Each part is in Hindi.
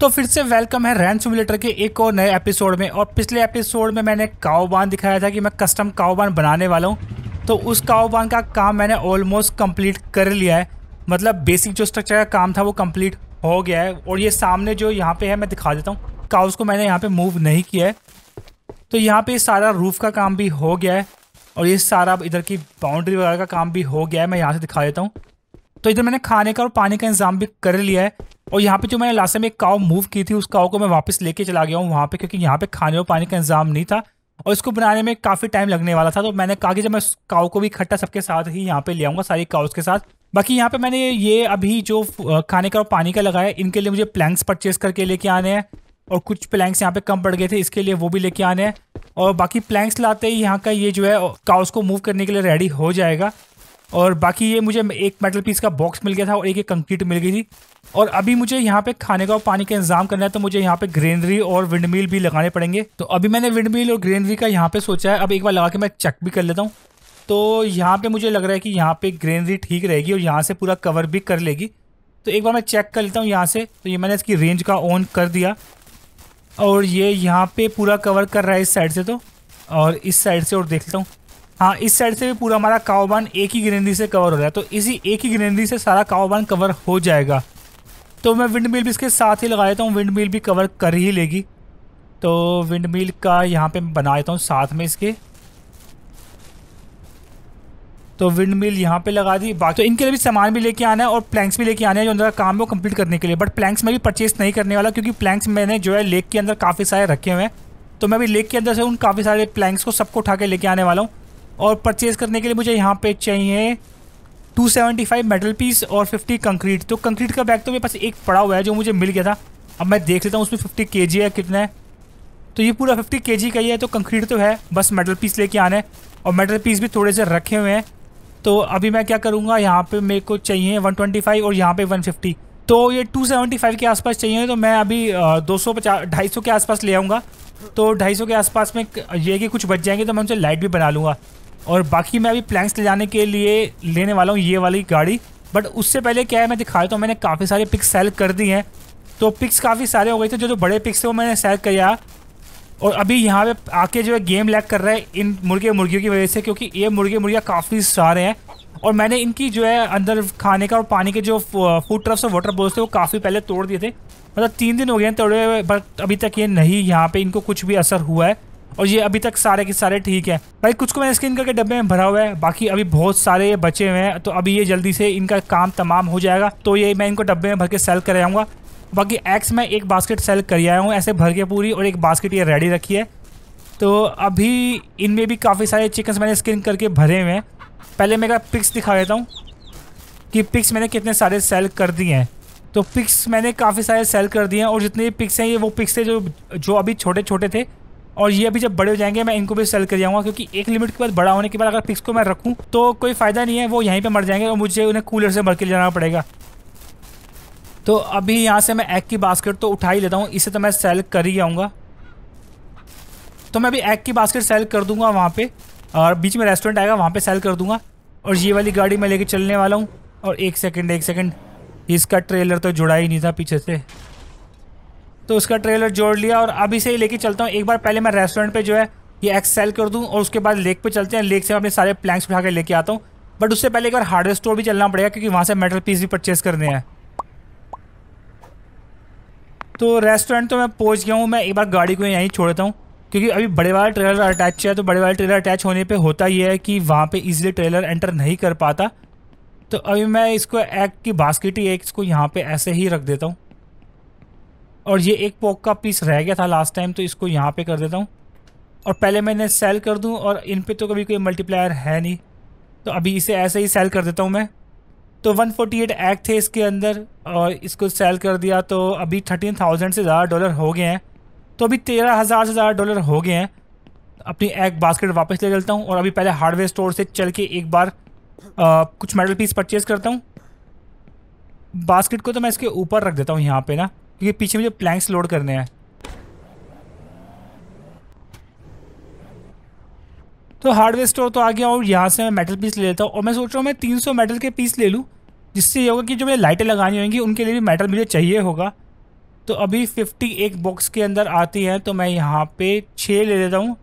तो फिर से वेलकम है रैन सिमुलेटर के एक और नए एपिसोड में और पिछले एपिसोड में मैंने काओबान दिखाया था कि मैं कस्टम काओबान बनाने वाला हूँ तो उस काओबान का काम मैंने ऑलमोस्ट कंप्लीट कर लिया है मतलब बेसिक जो स्ट्रक्चर का काम था वो कंप्लीट हो गया है और ये सामने जो यहाँ पे है मैं दिखा देता हूँ काउस को मैंने यहाँ पे मूव नहीं किया है तो यहाँ पे सारा रूफ का काम भी हो गया है और ये सारा इधर की बाउंड्री वगैरह का काम भी हो गया है मैं यहाँ से दिखा देता हूँ तो इधर मैंने खाने का और पानी का इंतजाम भी कर लिया है और यहाँ पे जो मैंने लास्ट में एक काव मूव की थी उस काव को मैं वापस लेके चला गया हूँ वहाँ पे क्योंकि यहाँ पे खाने और पानी का इंतजाम नहीं था और इसको बनाने में काफ़ी टाइम लगने वाला था तो मैंने कहा कि जब मैं काव को भी इकट्ठा सबके साथ ही यहाँ पे ले आऊँगा सारी काउस के साथ बाकी यहाँ पे मैंने ये अभी जो खाने का और पानी का लगाया इनके लिए मुझे प्लैंक्स परचेज करके लेके आने हैं और कुछ प्लैंक्स यहाँ पे कम पड़ गए थे इसके लिए वो भी लेके आने हैं और बाकी प्लैंक्स लाते ही यहाँ का ये जो है काउस को मूव करने के लिए रेडी हो जाएगा और बाकी ये मुझे एक मेटल पीस का बॉक्स मिल गया था और एक एक कंक्रीट मिल गई थी और अभी मुझे यहाँ पे खाने का और पानी का इंतजाम करना है तो मुझे यहाँ पे ग्रीनरी और विंड मिल भी लगाने पड़ेंगे तो अभी मैंने विंड मिल और ग्रीनरी का यहाँ पे सोचा है अब एक बार लगा के मैं चेक भी कर लेता हूँ तो यहाँ पे मुझे लग रहा है कि यहाँ पे ग्रीनरी ठीक रहेगी और यहाँ से पूरा कवर भी कर लेगी तो एक बार मैं चेक कर लेता हूँ यहाँ से तो ये मैंने इसकी रेंज का ऑन कर दिया और ये यहाँ पर पूरा कवर कर रहा है इस साइड से तो और इस साइड से और देख लेता हूँ हाँ इस साइड से भी पूरा हमारा काओबान एक ही ग्रेनरी से कवर हो रहा है तो इसी एक ही ग्रेनरी से सारा काओबान कवर हो जाएगा तो मैं विंड मिल भी इसके साथ ही लगा देता हूँ विंड मिल भी कवर कर ही लेगी तो विंड मिल का यहाँ पे बना देता हूँ साथ में इसके तो विंड मिल यहाँ पे लगा दी बाकी तो इनके लिए भी सामान भी लेके आना है और प्लैंक्स भी लेके आने हैं जो अंदर काम है वो कंप्लीट करने के लिए बट प्लैंक्स मैं भी परचेस नहीं करने वाला क्योंकि प्लैंक्स मैंने जो है लेक के अंदर काफ़ी सारे रखे हुए हैं तो मैं भी लेक के अंदर से उन काफ़ी सारे प्लैंक्स को सबको उठा के लेके आने वाला हूँ और परचेज़ करने के लिए मुझे यहाँ पे चाहिए 275 मेटल पीस और 50 कंक्रीट तो कंक्रीट का बैग तो मेरे पास एक पड़ा हुआ है जो मुझे मिल गया था अब मैं देख लेता हूँ उसमें 50 के है कितना है तो ये पूरा 50 के का ही है तो कंक्रीट तो है बस मेटल पीस लेके आना है और मेटल पीस भी थोड़े से रखे हुए हैं तो अभी मैं क्या करूँगा यहाँ पर मेरे को चाहिए वन और यहाँ पर वन तो ये 275 के आसपास चाहिए तो मैं अभी दो सौ के आसपास ले आऊँगा तो 250 के आसपास में ये कि कुछ बच जाएंगे तो मैं उनसे लाइट भी बना लूँगा और बाकी मैं अभी प्लैंक्स ले जाने के लिए लेने वाला हूँ ये वाली गाड़ी बट उससे पहले क्या है मैं दिखा देता हूँ मैंने काफ़ी सारे पिक्स सेल कर दी हैं तो पिक्स काफ़ी सारे हो गए थे जो जो बड़े पिक्स थे वो मैंने सेल किया और अभी यहाँ पे आके जो है गेम लैग कर रहा है इन मुर्गे मुर्गियों की वजह से क्योंकि ये मुर्गे मुर्गियाँ काफ़ी सारे हैं और मैंने इनकी जो है अंदर खाने का और पानी के जो फूड ट्रफ्स और वाटर बोल्स थे वो काफ़ी पहले तोड़ दिए थे मतलब तीन दिन हो गए हैं तोड़े हुए बट अभी तक ये नहीं यहाँ पर इनको कुछ भी असर हुआ है और ये अभी तक सारे के सारे ठीक है भाई कुछ को मैंने स्किन करके डब्बे में भरा हुआ है बाकी अभी बहुत सारे बचे हुए हैं तो अभी ये जल्दी से इनका काम तमाम हो जाएगा तो ये मैं इनको डब्बे में भर के सेल कर आऊँगा बाकी एक्स मैं एक बास्केट सेल कर आया हूँ ऐसे भर के पूरी और एक बास्केट ये रेडी रखी है तो अभी इनमें भी काफ़ी सारे चिकन्स मैंने स्किन करके भरे हुए हैं पहले मैं पिक्स दिखा देता हूँ कि पिक्स मैंने कितने सारे सेल कर दिए हैं तो पिक्स मैंने काफ़ी सारे सेल कर दिए हैं और जितने पिक्स हैं ये वो पिक्स थे जो जो अभी छोटे छोटे थे और ये अभी जब बड़े हो जाएंगे मैं इनको भी सेल कर जाऊँगा क्योंकि एक लिमिट के बाद बड़ा होने के बाद अगर पिक्स को मैं रखूँ तो कोई फ़ायदा नहीं है वो यहीं पर मर जाएंगे और मुझे उन्हें कूलर से भर के जाना पड़ेगा तो अभी यहाँ से मैं एग की बास्केट तो उठा ही लेता हूँ इसे तो मैं सेल कर ही आऊँगा तो मैं अभी एग की बास्केट सेल कर दूंगा वहाँ पे और बीच में रेस्टोरेंट आएगा वहाँ पे सेल कर दूंगा और ये वाली गाड़ी मैं लेके चलने वाला हूँ और एक सेकंड एक सेकंड इसका ट्रेलर तो जुड़ा ही नहीं था पीछे से तो उसका ट्रेलर जोड़ लिया और अभी से ही लेके चलता हूँ एक बार पहले मैं रेस्टोरेंट पे जो है ये एक्सेल कर दूँ और उसके बाद लेक पे चलते हैं लेक से मैं अपने सारे प्लैंक्स उठा के लेके आता हूँ बट उससे पहले एक बार हार्डवेयर स्टोर भी चलना पड़ेगा क्योंकि वहाँ से मेटल पीस भी परचेस करने हैं तो रेस्टोरेंट तो मैं पहुँच गया हूँ मैं एक बार गाड़ी को यहीं छोड़ता हूँ क्योंकि अभी बड़े वाला ट्रेलर अटैच है तो बड़े वाला ट्रेलर अटैच होने पर होता ही है कि वहाँ पर ईजिली ट्रेलर एंटर नहीं कर पाता तो अभी मैं इसको एग की बास्केट ही एक इसको यहाँ पर ऐसे ही रख देता हूँ और ये एक पोक का पीस रह गया था लास्ट टाइम तो इसको यहाँ पे कर देता हूँ और पहले मैंने सेल कर दूँ और इन पे तो कभी कोई मल्टीप्लायर है नहीं तो अभी इसे ऐसे ही सेल कर देता हूँ मैं तो 148 एग थे इसके अंदर और इसको सेल कर दिया तो अभी 13,000 से ज़्यादा डॉलर हो गए हैं तो अभी 13,000 से ज़्यादा डॉलर हो गए हैं अपनी एग बास्केट वापस ले चलता हूँ और अभी पहले हार्डवेयर स्टोर से चल के एक बार आ, कुछ मेटल पीस परचेज़ करता हूँ बास्केट को तो मैं इसके ऊपर रख देता हूँ यहाँ पर ना क्योंकि पीछे मुझे प्लैंक्स लोड करने हैं तो हार्डवेयर स्टोर तो आ गया और यहाँ से मैं मेटल पीस ले लेता हूँ और मैं सोच रहा हूँ मैं 300 मेटल के पीस ले लूँ जिससे ये होगा कि जो मेरे लाइटें लगानी होंगी उनके लिए भी मेटल मुझे चाहिए होगा तो अभी फिफ्टी एक बॉक्स के अंदर आती हैं तो मैं यहाँ पे छः ले लेता हूँ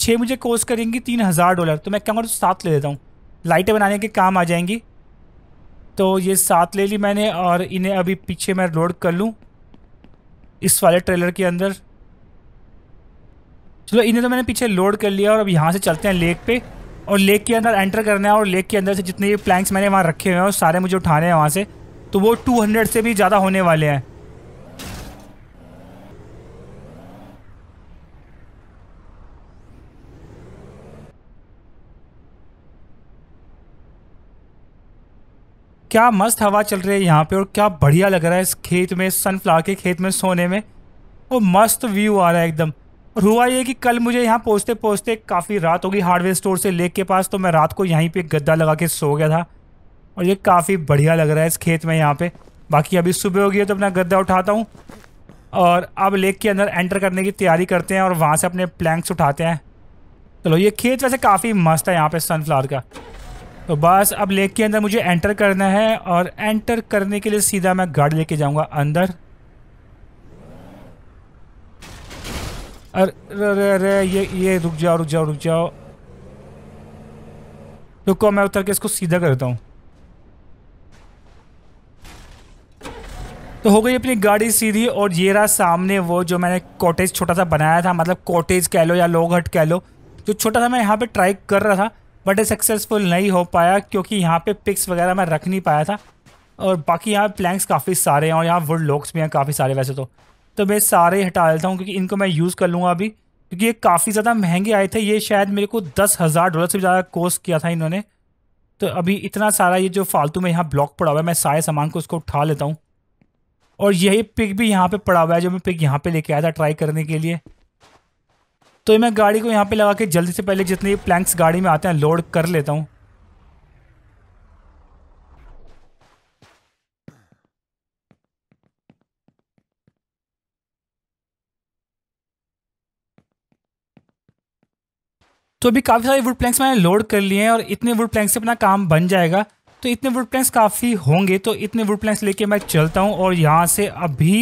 छः मुझे कोर्स करेंगी तीन हज़ार डॉलर तो मैं क्या करूँ सात ले लेता हूँ लाइटें बनाने के काम आ जाएंगी तो ये सात ले ली मैंने और इन्हें अभी पीछे मैं लोड कर लूँ इस वाले ट्रेलर के अंदर चलो इन्हें तो मैंने पीछे लोड कर लिया और अब यहाँ से चलते हैं लेक पे और लेक के अंदर एंटर करना है और लेक के अंदर से जितने भी प्लैंक्स मैंने वहाँ रखे हुए हैं और सारे मुझे उठाने हैं वहाँ से तो वो 200 से भी ज़्यादा होने वाले हैं क्या मस्त हवा चल रही है यहाँ पे और क्या बढ़िया लग रहा है इस खेत में सनफ्लावर के खेत में सोने में वो मस्त व्यू आ रहा है एकदम और हुआ ये कि कल मुझे यहाँ पहुँचते पहुँचते काफ़ी रात होगी हार्डवेयर स्टोर से लेक के पास तो मैं रात को यहीं पे गद्दा लगा के सो गया था और ये काफ़ी बढ़िया लग रहा है इस खेत में यहाँ पे बाकी अभी सुबह हो गई है तो अपना गद्दा उठाता हूँ और अब लेक के अंदर एंटर करने की तैयारी करते हैं और वहाँ से अपने प्लैंक्स उठाते हैं चलो ये खेत वैसे काफ़ी मस्त है यहाँ पे सनफ्लावर का तो बस अब लेक के अंदर मुझे एंटर करना है और एंटर करने के लिए सीधा मैं गाड़ी लेके जाऊंगा अंदर अरे अरे अरे ये ये रुक जाओ रुक जाओ रुक जाओ रुको मैं उतर के इसको सीधा करता हूँ तो हो गई अपनी गाड़ी सीधी और ये रहा सामने वो जो मैंने कॉटेज छोटा सा बनाया था मतलब कॉटेज कह लो या लोग हट कह लो जो छोटा सा मैं यहाँ पे ट्राई कर रहा था बट सक्सेसफुल नहीं हो पाया क्योंकि यहाँ पे पिक्स वगैरह मैं रख नहीं पाया था और बाकी यहाँ प्लैंक्स काफ़ी सारे हैं और यहाँ वुड लॉक्स भी हैं काफ़ी सारे वैसे तो तो मैं सारे हटा देता हूँ क्योंकि इनको मैं यूज़ कर लूँगा अभी क्योंकि ये काफ़ी ज़्यादा महंगे आए थे ये शायद मेरे को दस हज़ार डॉलर से ज़्यादा कोस्ट किया था इन्होंने तो अभी इतना सारा ये जो फालतू में यहाँ ब्लॉक पड़ा हुआ है मैं सारे सामान को उसको उठा लेता हूँ और यही पिक भी यहाँ पर पड़ा हुआ है जो मैं पिक यहाँ पर लेके आया था ट्राई करने के लिए तो मैं गाड़ी को यहाँ पे लगा के जल्दी से पहले जितने प्लैंक्स गाड़ी में आते हैं लोड कर लेता हूँ तो अभी काफ़ी सारे वुड प्लैंक्स मैंने लोड कर लिए हैं और इतने वुड प्लैंक्स से अपना काम बन जाएगा तो इतने वुड प्लैंक्स काफ़ी होंगे तो इतने वुड प्लैंक्स लेके मैं चलता हूँ और यहाँ से अभी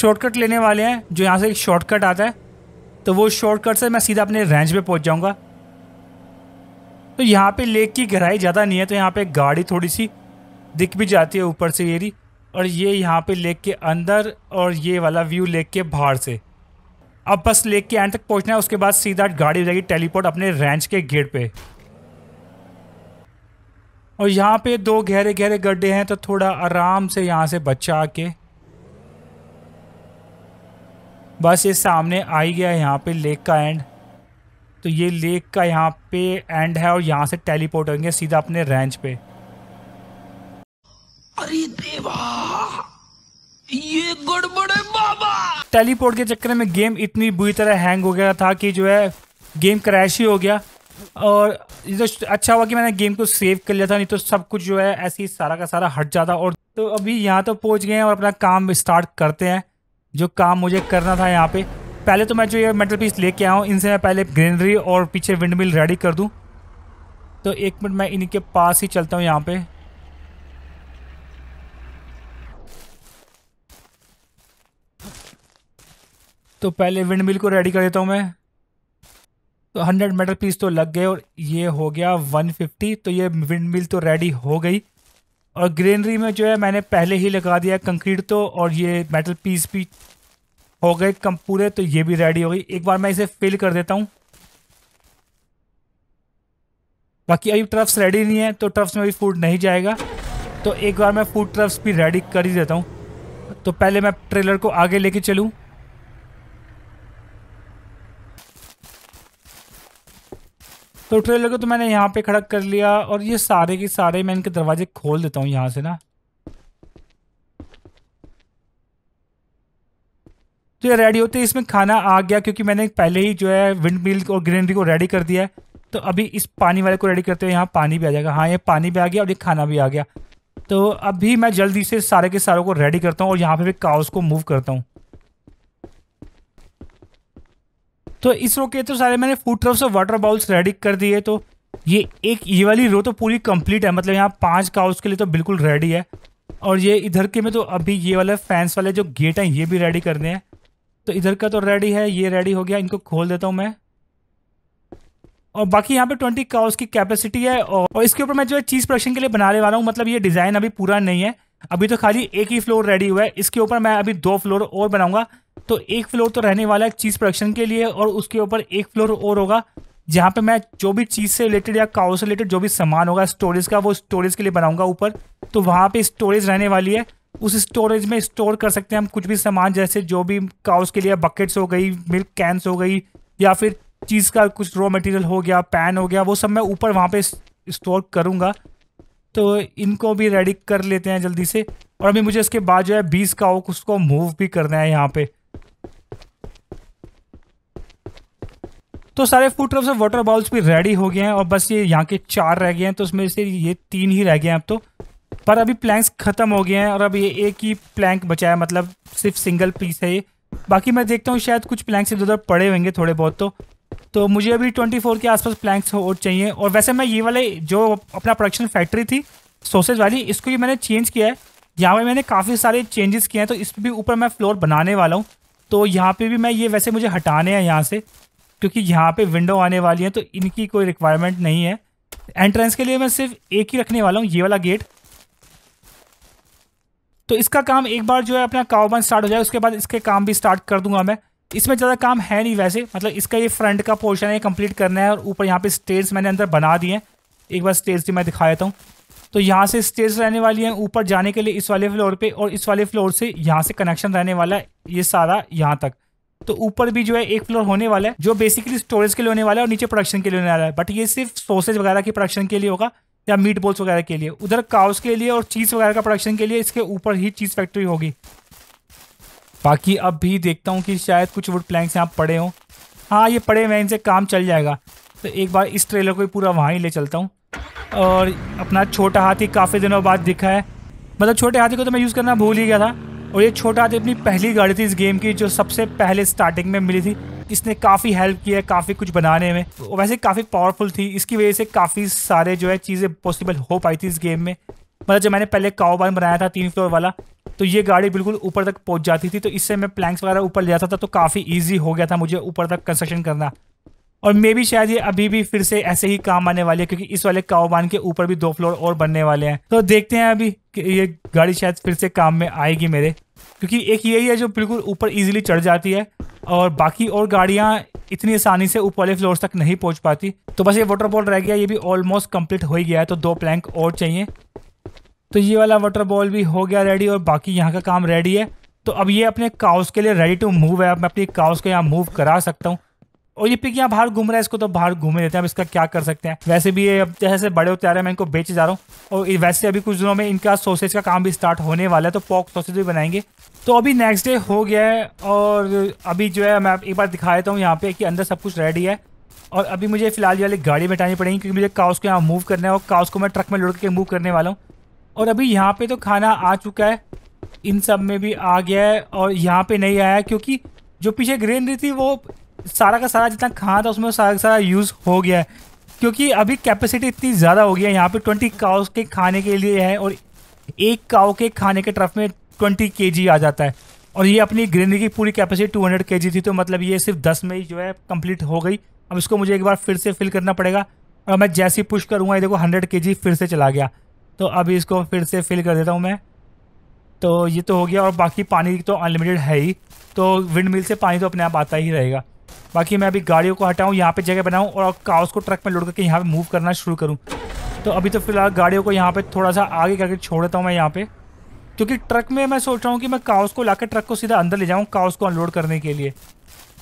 शॉर्टकट लेने वाले हैं जो यहाँ से एक शॉर्टकट आता है तो वो शॉर्टकट से मैं सीधा अपने रेंज पे पहुंच जाऊंगा तो यहाँ पे लेक की गहराई ज़्यादा नहीं है तो यहाँ पे गाड़ी थोड़ी सी दिख भी जाती है ऊपर से एरी और ये यहाँ पे लेक के अंदर और ये वाला व्यू लेक के बाहर से अब बस लेक के एंड तक पहुँचना है उसके बाद सीधा गाड़ी हो जाएगी टेलीपोर्ट अपने रेंज के गेट पर और यहाँ पे दो गहरे गहरे गड्ढे हैं तो थोड़ा आराम से यहाँ से बच्चा आके बस ये सामने आ ही गया यहाँ पे लेक का एंड तो ये लेक का यहाँ पे एंड है और यहाँ से टेलीपोर्ट होंगे सीधा अपने रेंज पे अरे देवा ये गड़बड़ है बाबा टेलीपोर्ट के चक्कर में गेम इतनी बुरी तरह हैंग हो गया था कि जो है गेम क्रैश ही हो गया और ये तो अच्छा हुआ कि मैंने गेम को सेव कर लिया था नहीं तो सब कुछ जो है ऐसे ही सारा का सारा हट जाता और तो अभी यहाँ तो पहुँच गए हैं और अपना काम स्टार्ट करते हैं जो काम मुझे करना था यहाँ पे पहले तो मैं जो ये मेटल पीस लेके आया हूँ इनसे मैं पहले ग्रीनरी और पीछे विंड मिल रेडी कर दूँ तो एक मिनट मैं इनके पास ही चलता हूँ यहाँ पे तो पहले विंड मिल को रेडी कर देता हूँ मैं तो हंड्रेड मेटल पीस तो लग गए और ये हो गया वन फिफ्टी तो ये विंड मिल तो रेडी हो गई और ग्रेनरी में जो है मैंने पहले ही लगा दिया कंक्रीट तो और ये मेटल पीस भी हो गए कम पूरे तो ये भी रेडी हो गई एक बार मैं इसे फिल कर देता हूँ बाकी अभी ट्रफ्स रेडी नहीं है तो ट्रफ्स में भी फूड नहीं जाएगा तो एक बार मैं फूड ट्रफ्स भी रेडी कर ही देता हूँ तो पहले मैं ट्रेलर को आगे लेके चलूँ तो ट्रेलर को तो मैंने यहाँ पे खड़क कर लिया और ये सारे के सारे मैं इनके दरवाजे खोल देता हूँ यहाँ से ना तो ये रेडी होते इसमें खाना आ गया क्योंकि मैंने पहले ही जो है विंड मिल और ग्रीनरी को रेडी कर दिया है तो अभी इस पानी वाले को रेडी करते हुए यहाँ पानी भी आ जाएगा हाँ ये पानी भी आ गया और ये खाना भी आ गया तो अभी मैं जल्दी से सारे के सारों को रेडी करता हूँ और यहाँ पे भी काउस को मूव करता हूँ तो इस रो के तो सारे मैंने फूड ट्रफ से वाटर बाउल्स रेडी कर दिए तो ये एक ये वाली रो तो पूरी कंप्लीट है मतलब यहाँ पांच काउस के लिए तो बिल्कुल रेडी है और ये इधर के में तो अभी ये वाले फैंस वाले जो गेट हैं ये भी रेडी करने हैं तो इधर का तो रेडी है ये रेडी हो गया इनको खोल देता हूँ मैं और बाकी यहाँ पे ट्वेंटी काउस की कैपेसिटी है और इसके ऊपर मैं जो है चीज़ प्रोडक्शन के लिए बनाने वाला हूँ मतलब ये डिज़ाइन अभी पूरा नहीं है अभी तो खाली एक ही फ्लोर रेडी हुआ है इसके ऊपर मैं अभी दो फ्लोर और बनाऊंगा तो एक फ्लोर तो रहने वाला है चीज़ प्रोडक्शन के लिए और उसके ऊपर एक फ्लोर और होगा जहाँ पे मैं जो भी चीज़ से रिलेटेड या काउ से रिलेटेड जो भी सामान होगा स्टोरेज का वो स्टोरेज के लिए बनाऊंगा ऊपर तो वहाँ पे स्टोरेज रहने वाली है उस स्टोरेज में स्टोर कर सकते हैं हम कुछ भी सामान जैसे जो भी काउस के लिए बकेट्स हो गई मिल्क कैंस हो गई या फिर चीज़ का कुछ रॉ मटेरियल हो गया पैन हो गया वो सब मैं ऊपर वहाँ पे स्टोर करूँगा तो इनको भी रेडी कर लेते हैं जल्दी से और अभी मुझे इसके बाद जो है बीस का ओक उसको मूव भी करना है यहाँ पे तो सारे फूड से वाटर बाउल्स भी रेडी हो गए हैं और बस ये यहाँ के चार रह गए हैं तो उसमें से ये तीन ही रह गए हैं अब तो पर अभी प्लैंक्स ख़त्म हो गए हैं और अब ये एक ही प्लैंक बचा है मतलब सिर्फ सिंगल पीस है ये बाकी मैं देखता हूँ शायद कुछ प्लैंक्स इधर उधर पड़े होंगे थोड़े बहुत तो तो मुझे अभी 24 के आसपास प्लैंक्स और चाहिए और वैसे मैं ये वाले जो अपना प्रोडक्शन फैक्ट्री थी सोसेज वाली इसको भी मैंने चेंज किया है यहाँ पर मैंने काफ़ी सारे चेंजेस किए हैं तो इस पर भी ऊपर मैं फ्लोर बनाने वाला हूँ तो यहाँ पर भी मैं ये वैसे मुझे हटाने हैं यहाँ से क्योंकि यहाँ पे विंडो आने वाली है तो इनकी कोई रिक्वायरमेंट नहीं है एंट्रेंस के लिए मैं सिर्फ एक ही रखने वाला हूँ ये वाला गेट तो इसका काम एक बार जो है अपना काउबन स्टार्ट हो जाए उसके बाद इसके काम भी स्टार्ट कर दूंगा मैं इसमें ज़्यादा काम है नहीं वैसे मतलब इसका ये फ्रंट का पोर्शन है कंप्लीट करना है और ऊपर यहाँ पे स्टेज मैंने अंदर बना दिए हैं एक बार स्टेज भी मैं दिखा देता हूँ तो यहाँ से स्टेज रहने वाली है ऊपर जाने के लिए इस वाले फ्लोर पे और इस वाले फ्लोर से यहाँ से कनेक्शन रहने वाला है ये सारा यहाँ तक तो ऊपर भी जो है एक फ्लोर होने वाला है जो बेसिकली स्टोरेज के लिए होने वाला है और नीचे प्रोडक्शन के लिए होने वाला है बट ये सिर्फ सोसेज वगैरह की प्रोडक्शन के लिए होगा या मीट बॉल्स वगैरह के लिए उधर काउस के लिए और चीज़ वगैरह का प्रोडक्शन के लिए इसके ऊपर ही चीज़ फैक्ट्री होगी बाकी अब भी देखता हूँ कि शायद कुछ वुड प्लैंक्स यहाँ पड़े हों हाँ ये पड़े हुए इनसे काम चल जाएगा तो एक बार इस ट्रेलर को भी पूरा वहाँ ही ले चलता हूँ और अपना छोटा हाथी काफ़ी दिनों बाद दिखा है मतलब छोटे हाथी को तो मैं यूज़ करना भूल ही गया था और ये छोटा हाथी अपनी पहली गाड़ी थी इस गेम की जो सबसे पहले स्टार्टिंग में मिली थी इसने काफ़ी हेल्प किया है काफ़ी कुछ बनाने में वैसे काफ़ी पावरफुल थी इसकी वजह से काफ़ी सारे जो है चीज़ें पॉसिबल हो पाई थी इस गेम में मतलब जब मैंने पहले काओ बाइन बनाया था तीन फ्लोर वाला तो ये गाड़ी बिल्कुल ऊपर तक पहुंच जाती थी तो इससे मैं प्लैंक्स वगैरह ऊपर ले जाता था तो काफ़ी ईजी हो गया था मुझे ऊपर तक कंस्ट्रक्शन करना और मे भी शायद ये अभी भी फिर से ऐसे ही काम आने वाली है क्योंकि इस वाले काओबान के ऊपर भी दो फ्लोर और बनने वाले हैं तो देखते हैं अभी कि ये गाड़ी शायद फिर से काम में आएगी मेरे क्योंकि एक यही है जो बिल्कुल ऊपर इजीली चढ़ जाती है और बाकी और गाड़ियाँ इतनी आसानी से ऊपर वाले फ्लोर तक नहीं पहुँच पाती तो बस ये वाटरफॉल रह गया ये भी ऑलमोस्ट कम्प्लीट हो ही गया है तो दो प्लैंक और चाहिए तो ये वाला वाटर बॉल भी हो गया रेडी और बाकी यहाँ का काम रेडी है तो अब ये अपने काउस के लिए रेडी टू मूव है अब मैं अपनी काउस को यहाँ मूव करा सकता हूँ और ये पिक यहाँ बाहर घूम रहा है इसको तो बाहर घूमे देते हैं अब इसका क्या कर सकते हैं वैसे भी ये अब जैसे बड़े होते आ रहे हैं मैं इनको बेच जा रहा हूँ और वैसे अभी कुछ दिनों में इनका सोसेज का काम भी स्टार्ट होने वाला है तो पॉक सोसेज भी बनाएंगे तो अभी नेक्स्ट डे हो गया है और अभी जो है मैं एक बार दिखा देता हूँ यहाँ पे कि अंदर सब कुछ रेडी है और अभी मुझे फिलहाल ये वाली गाड़ी बैठानी पड़ेगी क्योंकि मुझे काउस को यहाँ मूव करना है और काउस को मैं ट्रक में लुड़ के मूव करने वाला हूँ और अभी यहाँ पे तो खाना आ चुका है इन सब में भी आ गया है और यहाँ पे नहीं आया क्योंकि जो पीछे ग्रेनरी थी वो सारा का सारा जितना खाना था उसमें सारा का सारा यूज़ हो गया है क्योंकि अभी कैपेसिटी इतनी ज़्यादा हो गई है यहाँ पे ट्वेंटी काउस के खाने के लिए है और एक काउ के खाने के ट्रफ में ट्वेंटी के आ जाता है और ये अपनी ग्रेनरी की पूरी कैपेसिटी टू हंड्रेड के थी तो मतलब ये सिर्फ दस में ही जो है कंप्लीट हो गई अब इसको मुझे एक बार फिर से फिल करना पड़ेगा और मैं जैसे ही पुश करूँगा ये देखो हंड्रेड के फिर से चला गया तो अभी इसको फिर से फिल कर देता हूँ मैं तो ये तो हो गया और बाकी पानी तो अनलिमिटेड है ही तो विंड मिल से पानी तो अपने आप आता ही रहेगा बाकी मैं अभी गाड़ियों को हटाऊँ यहाँ पे जगह बनाऊँ और काउस को ट्रक में लोड करके यहाँ पे मूव करना शुरू करूँ तो अभी तो फिलहाल गाड़ियों को यहाँ पे थोड़ा सा आगे करके छोड़ देता हूँ मैं यहाँ पे क्योंकि ट्रक में मैं सोच रहा हूँ कि मैं काउस को ला ट्रक को सीधा अंदर ले जाऊँ काउस को अनलोड करने के लिए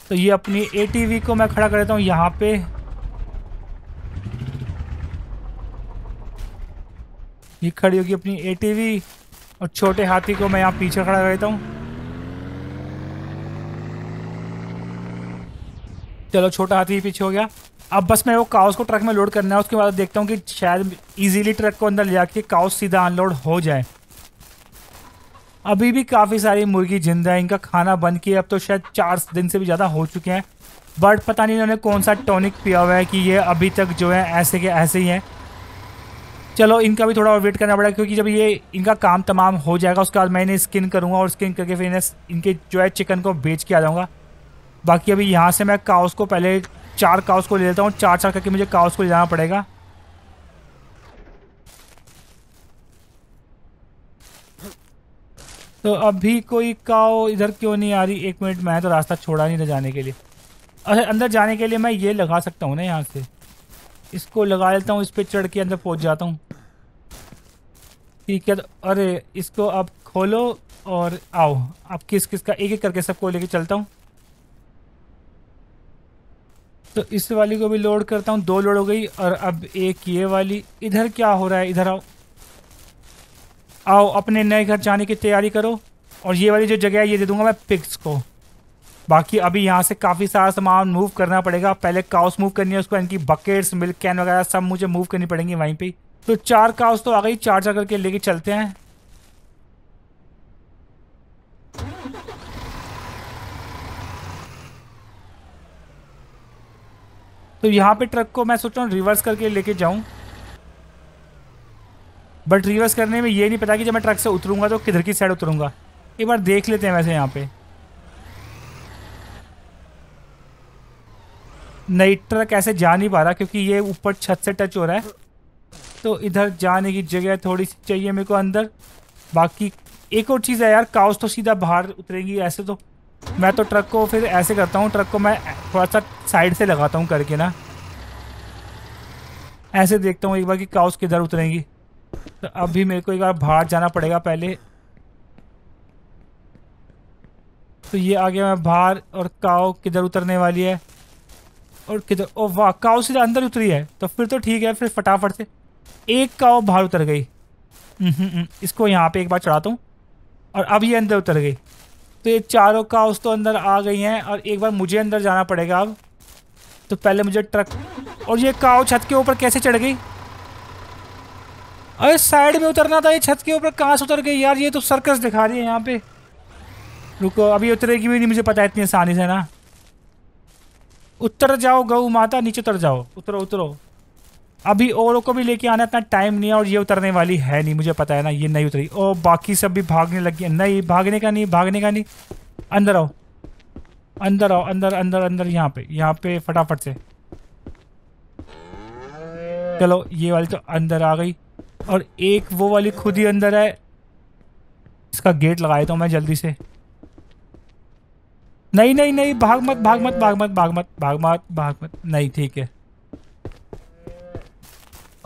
तो ये अपनी ए को मैं खड़ा कर देता हूँ यहाँ पर ये खड़ी होगी अपनी ए और छोटे हाथी को मैं यहाँ पीछे खड़ा कर देता हूँ चलो छोटा हाथी पीछे हो गया अब बस मैं वो काउस को ट्रक में लोड करना है उसके बाद देखता हूँ कि शायद इजीली ट्रक को अंदर ले जाके काउस सीधा अनलोड हो जाए अभी भी काफ़ी सारी मुर्गी जिंदा है इनका खाना बंद किया अब तो शायद चार दिन से भी ज़्यादा हो चुके हैं बट पता नहीं इन्होंने कौन सा टॉनिक पिया हुआ है कि ये अभी तक जो है ऐसे के ऐसे ही हैं चलो इनका भी थोड़ा और वेट करना पड़ेगा क्योंकि जब ये इनका काम तमाम हो जाएगा उसके बाद मैं इन्हें स्किन करूँगा और स्किन करके फिर इन्हें इनके जो है चिकन को बेच के आ जाऊँगा बाकी अभी यहाँ से मैं काउस को पहले चार काउस को ले लेता हूँ चार चार करके मुझे काउस को ले जाना पड़ेगा तो अभी कोई काओ इधर क्यों नहीं आ रही एक मिनट मैं तो रास्ता छोड़ा नहीं जाने के लिए अरे अच्छा, अंदर जाने के लिए मैं ये लगा सकता हूँ ना यहाँ से इसको लगा लेता हूँ इस पर चढ़ के अंदर पहुँच जाता हूँ ठीक है तो अरे इसको आप खोलो और आओ आप किस किस का एक एक करके सबको लेके चलता हूँ तो इस वाली को भी लोड करता हूँ दो लोड हो गई और अब एक ये वाली इधर क्या हो रहा है इधर आओ आओ अपने नए घर जाने की तैयारी करो और ये वाली जो जगह है ये दे दूंगा मैं पिक्स को बाकी अभी यहाँ से काफ़ी सारा सामान मूव करना पड़ेगा पहले काउस मूव करनी है उसको इनकी बकेट्स मिल्क कैन वगैरह सब मुझे मूव करनी पड़ेंगी वहीं पर तो चार काउस तो आ गई चार चार करके लेके चलते हैं तो यहाँ पे ट्रक को मैं सोच रहा हूँ रिवर्स करके लेके जाऊँ बट रिवर्स करने में ये नहीं पता कि जब मैं ट्रक से उतरूँगा तो किधर की साइड उतरूँगा एक बार देख लेते हैं वैसे यहाँ पे नहीं ट्रक ऐसे जा नहीं पा रहा क्योंकि ये ऊपर छत से टच हो रहा है तो इधर जाने की जगह थोड़ी सी चाहिए मेरे को अंदर बाकी एक और चीज़ है यार काउस तो सीधा बाहर उतरेंगी ऐसे तो मैं तो ट्रक को फिर ऐसे करता हूँ ट्रक को मैं थोड़ा सा साइड से लगाता हूँ करके ना ऐसे देखता हूँ एक बार कि काउस किधर उतरेंगी तो अभी मेरे को एक बार बाहर जाना पड़ेगा पहले तो ये आगे मैं बाहर और काओ किधर उतरने वाली है और किधर ओ वाह काओ सीधा अंदर उतरी है तो फिर तो ठीक है फिर फटाफट से एक का वो बाहर उतर गई हम्म, हम्म, हम्म, इसको यहाँ पे एक बार चढ़ाता हूँ और अब ये अंदर उतर गई तो ये चारों काउस तो अंदर आ गई हैं और एक बार मुझे अंदर जाना पड़ेगा अब तो पहले मुझे ट्रक और ये काव छत के ऊपर कैसे चढ़ गई अरे साइड में उतरना था ये छत के ऊपर कहाँ से उतर गई यार ये तो सर्कस दिखा रही है यहाँ पे रुको अभी उतरेगी भी नहीं मुझे पता है इतनी आसानी से ना उतर जाओ गऊ माता नीचे उतर जाओ उतरो उतरो अभी औरों को भी लेके आना इतना टाइम नहीं है और ये उतरने वाली है नहीं मुझे पता है ना ये नहीं उतरी और बाकी सब भी भागने लग गए नहीं भागने का नहीं भागने का नहीं अंदर आओ अंदर आओ अंदर अंदर अंदर यहाँ पे यहाँ पे फटाफट से चलो ये वाली तो अंदर आ गई और एक वो वाली खुद ही अंदर है इसका गेट लगाए तो मैं जल्दी से नहीं नहीं नहीं भाग मत भाग मत भाग मत भाग मत भाग मत भाग मत नहीं ठीक है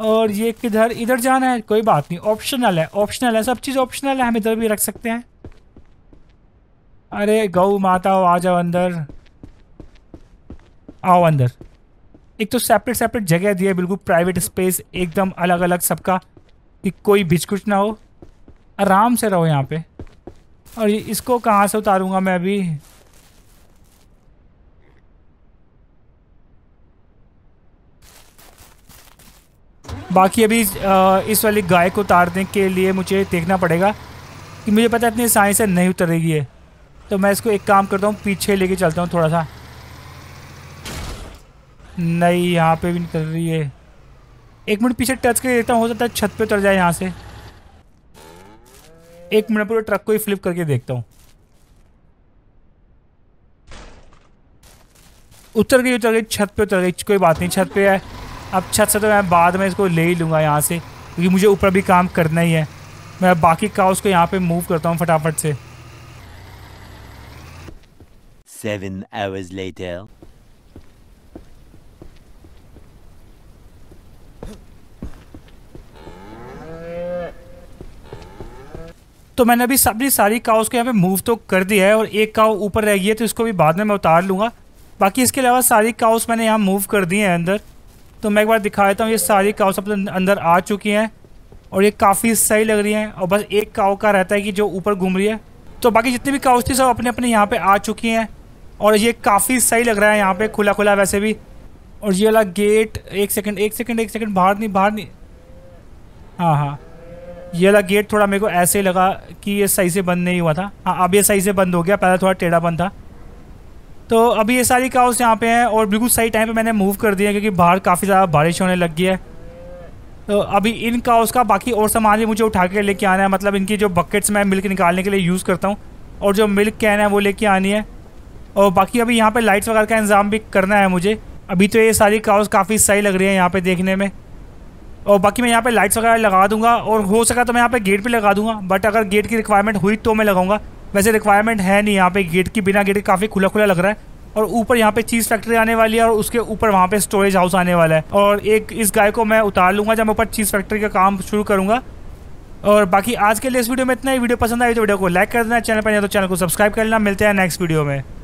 और ये किधर इधर जाना है कोई बात नहीं ऑप्शनल है ऑप्शनल है सब चीज़ ऑप्शनल है हम इधर भी रख सकते हैं अरे गऊ माता आ जाओ अंदर आओ अंदर एक तो सेपरेट सेपरेट जगह दी है बिल्कुल प्राइवेट स्पेस एकदम अलग अलग सबका कि कोई बिचकुच ना हो आराम से रहो यहाँ पे और ये इसको कहाँ से उतारूँगा मैं अभी बाकी अभी इस वाली गाय को उतारने के लिए मुझे देखना पड़ेगा कि मुझे पता है इतनी साइंस से नहीं उतरेगी है तो मैं इसको एक काम करता हूँ पीछे लेके चलता हूँ थोड़ा सा नहीं यहाँ पे भी निकल रही है एक मिनट पीछे टच कर देता हूँ हो सकता है छत पे उतर जाए यहाँ से एक मिनट पूरे ट्रक को ही फ्लिप करके देखता हूँ उतर गई उतर गई छत पे उतर गई कोई बात नहीं छत पे है अब छत से तो मैं बाद में इसको ले ही लूँगा यहाँ से क्योंकि मुझे ऊपर भी काम करना ही है मैं बाकी काउस को यहाँ पे मूव करता हूँ फटाफट से Seven hours later. तो मैंने अभी सभी सारी काउस को यहाँ पे मूव तो कर दिया है और एक काउ ऊपर रह गई है तो इसको भी बाद में मैं उतार लूंगा बाकी इसके अलावा सारी काउस मैंने यहाँ मूव कर दी है अंदर तो मैं एक बार दिखा देता हूँ ये सारी काउस अपने अंदर आ चुकी हैं और ये काफ़ी सही लग रही हैं और बस एक काव का रहता है कि जो ऊपर घूम रही है तो बाकी जितनी भी काउस थी सब अपने अपने यहाँ पे आ चुकी हैं और ये काफ़ी सही लग रहा है यहाँ पे खुला खुला वैसे भी और ये वाला गेट एक सेकंड एक सेकंड एक सेकंड बाहर नहीं बाहर नहीं हाँ हाँ ये वाला गेट थोड़ा मेरे को ऐसे लगा कि ये सही से बंद नहीं हुआ था हाँ अब ये सही से बंद हो गया पहले थोड़ा टेढ़ा बंद था तो अभी ये सारी काउस यहाँ पे हैं और बिल्कुल सही टाइम पे मैंने मूव कर दिया क्योंकि बाहर काफ़ी ज़्यादा बारिश होने लग गई है तो अभी इन काउस का बाकी और सामान भी मुझे उठा के लेके आना है मतलब इनकी जो बकेट्स मैं मिल्क निकालने के लिए यूज़ करता हूँ और जो मिल्क कैन है वो लेके आनी है और बाकी अभी यहाँ पर लाइट्स वगैरह का इंतजाम भी करना है मुझे अभी तो ये सारी काउस काफ़ी सही लग रही है यहाँ पर देखने में और बाकी मैं यहाँ पे लाइट्स वगैरह लगा दूंगा और हो सका तो मैं यहाँ पे गेट भी लगा दूंगा बट अगर गेट की रिक्वायरमेंट हुई तो मैं लगाऊंगा वैसे रिक्वायरमेंट है नहीं यहाँ पे गेट की बिना गेट के काफ़ी खुला खुला लग रहा है और ऊपर यहाँ पे चीज़ फैक्ट्री आने वाली है और उसके ऊपर वहाँ पे स्टोरेज हाउस आने वाला है और एक इस गाय को मैं उतार लूँगा जब मैं ऊपर चीज़ फैक्ट्री का काम शुरू करूँगा और बाकी आज के लिए इस वीडियो में इतना ही वीडियो पसंद आई तो वीडियो को लाइक कर देना चैनल पर नहीं तो चैनल को सब्सक्राइब कर लेना मिलते हैं नेक्स्ट वीडियो में